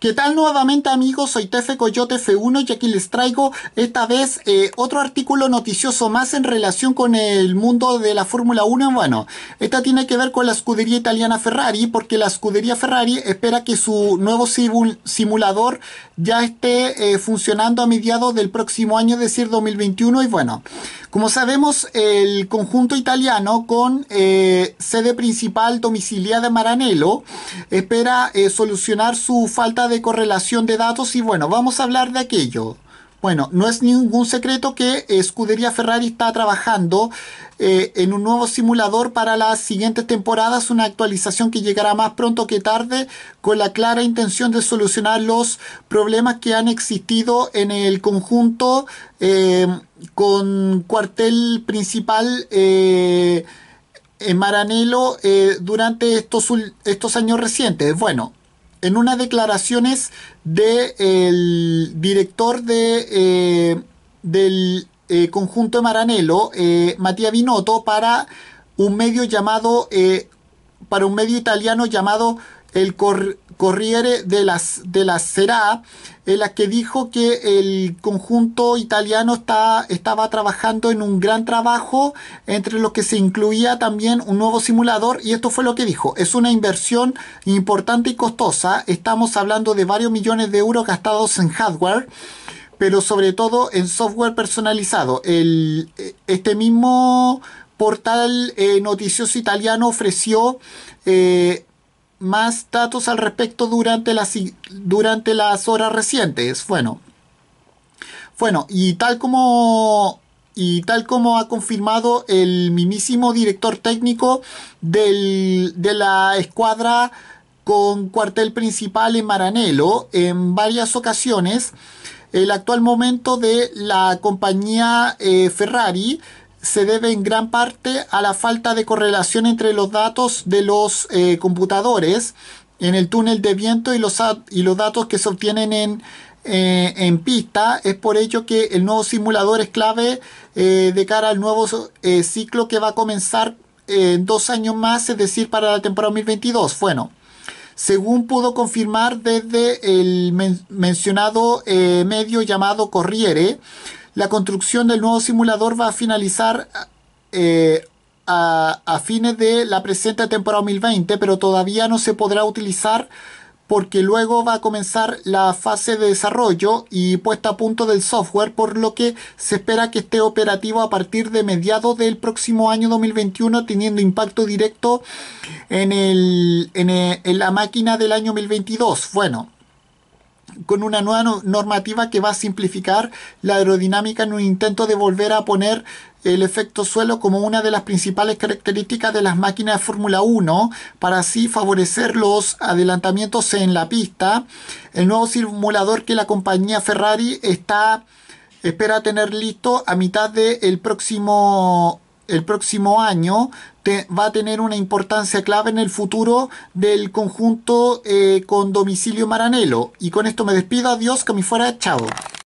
¿Qué tal nuevamente amigos? Soy Tefe Coyote F1 y aquí les traigo esta vez eh, otro artículo noticioso más en relación con el mundo de la Fórmula 1 bueno, Esta tiene que ver con la escudería italiana Ferrari porque la escudería Ferrari espera que su nuevo simulador ya esté eh, funcionando a mediados del próximo año, es decir, 2021 y bueno... Como sabemos, el conjunto italiano con eh, sede principal domiciliada de Maranello espera eh, solucionar su falta de correlación de datos y bueno, vamos a hablar de aquello. Bueno, no es ningún secreto que Scuderia Ferrari está trabajando eh, en un nuevo simulador para las siguientes temporadas, una actualización que llegará más pronto que tarde con la clara intención de solucionar los problemas que han existido en el conjunto eh, con cuartel principal. Eh, en Maranello durante estos, estos años recientes. Bueno, en unas declaraciones del de director de, eh, del eh, conjunto de Maranello, eh, Matías Mattia Binotto, para un medio llamado, para un medio italiano llamado el Corriere de las de la Será, en la que dijo que el conjunto italiano está, estaba trabajando en un gran trabajo, entre los que se incluía también un nuevo simulador, y esto fue lo que dijo, es una inversión importante y costosa, estamos hablando de varios millones de euros gastados en hardware, pero sobre todo en software personalizado. El, este mismo portal eh, noticioso italiano ofreció eh, más datos al respecto durante las, durante las horas recientes. Bueno, bueno, y tal como y tal como ha confirmado el mismísimo director técnico de la escuadra con cuartel principal en Maranelo en varias ocasiones, el actual momento de la compañía eh, Ferrari se debe en gran parte a la falta de correlación entre los datos de los eh, computadores en el túnel de viento y los, y los datos que se obtienen eh, en, pista. Es por ello que el nuevo simulador es clave eh, de cara al nuevo ciclo que va a comenzar en dos años más, es decir, para la temporada 2022. Bueno, según pudo confirmar desde el mencionado medio llamado Corriere, la construcción del nuevo simulador va a finalizar eh, a, fines de la presente temporada 2020, pero todavía no se podrá utilizar porque luego va a comenzar la fase de desarrollo y puesta a punto del software, por lo que se espera que esté operativo a partir de mediados del próximo año 2021, teniendo impacto directo en, en, en la máquina del año 2022. Bueno, con una nueva normativa que va a simplificar la aerodinámica en un intento de volver a poner el efecto suelo como una de las principales características de las máquinas de Fórmula 1 para así favorecer los adelantamientos en la pista. El nuevo simulador que la compañía Ferrari está espera tener listo a mitad del próximo el próximo año va a tener una importancia clave en el futuro del conjunto eh, con domicilio Maranelo. Y con esto me despido, adiós, que me fuera, chao.